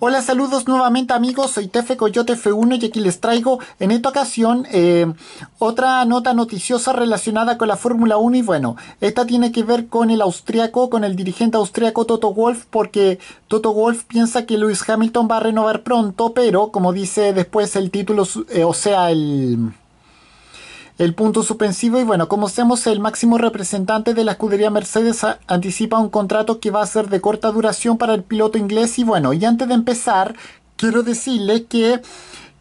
Hola, saludos nuevamente amigos, soy Tefe Coyote F1 y aquí les traigo en esta ocasión eh, otra nota noticiosa relacionada con la Fórmula 1 y bueno, esta tiene que ver con el austriaco, con el dirigente austriaco Toto Wolf porque Toto Wolf piensa que Lewis Hamilton va a renovar pronto, pero como dice después el título, eh, o sea, el el punto suspensivo y bueno, como seamos el máximo representante de la escudería Mercedes anticipa un contrato que va a ser de corta duración para el piloto inglés y bueno, y antes de empezar, quiero decirles que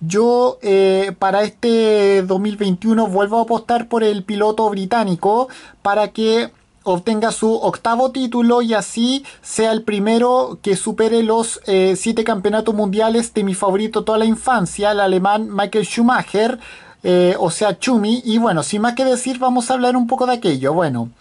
yo eh, para este 2021 vuelvo a apostar por el piloto británico para que obtenga su octavo título y así sea el primero que supere los eh, siete campeonatos mundiales de mi favorito toda la infancia, el alemán Michael Schumacher. Eh, o sea, Chumi. Y bueno, sin más que decir, vamos a hablar un poco de aquello. Bueno,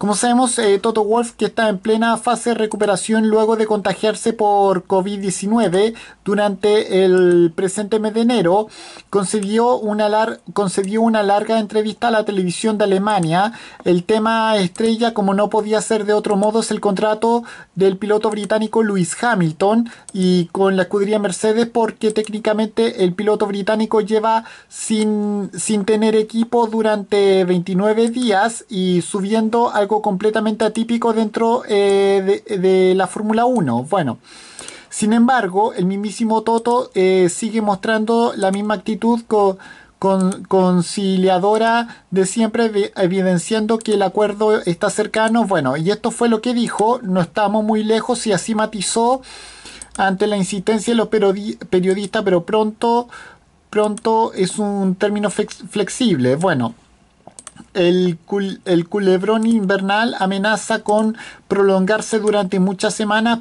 como sabemos, eh, Toto Wolf, que está en plena fase de recuperación luego de contagiarse por COVID-19 durante el presente mes de enero, concedió una, concedió una larga entrevista a la televisión de Alemania. El tema estrella, como no podía ser de otro modo, es el contrato del piloto británico Lewis Hamilton y con la escudería Mercedes, porque técnicamente el piloto británico lleva sin, sin tener equipo durante 29 días y subiendo al completamente atípico dentro eh, de, la Fórmula 1. Bueno, sin embargo, el mismísimo Toto eh, sigue mostrando la misma actitud conciliadora de siempre, evidenciando que el acuerdo está cercano. Bueno, y esto fue lo que dijo, no estamos muy lejos y así matizó ante la insistencia de los periodistas, pero pronto, pronto es un término flexible. Bueno el, culebrón invernal amenaza con prolongarse durante muchas semanas,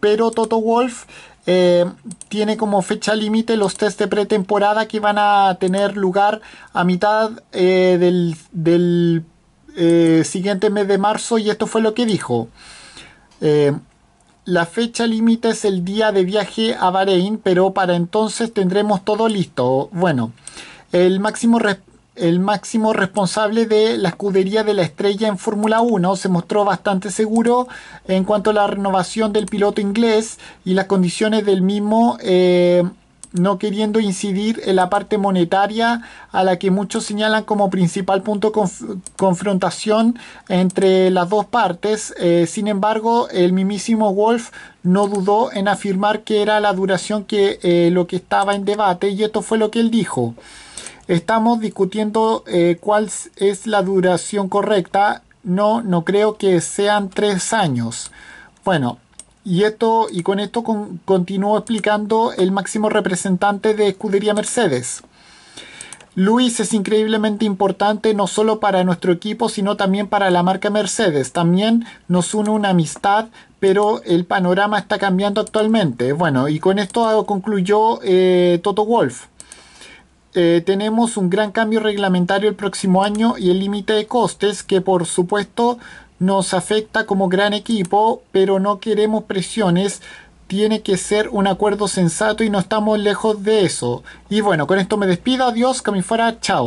pero Toto Wolf eh, tiene como fecha límite los test de pretemporada que van a tener lugar a mitad eh, del, eh, siguiente mes de marzo y esto fue lo que dijo. la fecha límite es el día de viaje a Bahrein, pero para entonces tendremos todo listo. Bueno, el máximo el máximo responsable de la escudería de la estrella en Fórmula 1, se mostró bastante seguro en cuanto a la renovación del piloto inglés y las condiciones del mismo, eh, no queriendo incidir en la parte monetaria a la que muchos señalan como principal punto de confrontación entre las dos partes. Eh, sin embargo, el mismísimo Wolf no dudó en afirmar que era la duración que eh, lo que estaba en debate y esto fue lo que él dijo. Estamos discutiendo eh, cuál es la duración correcta. No, no creo que sean tres años. Bueno, y esto y con esto continúo explicando el máximo representante de Escudería Mercedes. Luis es increíblemente importante no solo para nuestro equipo, sino también para la marca Mercedes. También nos une una amistad, pero el panorama está cambiando actualmente. Bueno, y con esto concluyó eh, Toto Wolf. Eh, tenemos un gran cambio reglamentario el próximo año y el límite de costes que por supuesto nos afecta como gran equipo, pero no queremos presiones. Tiene que ser un acuerdo sensato y no estamos lejos de eso. Y bueno, con esto me despido. Adiós, que fuera. Chao.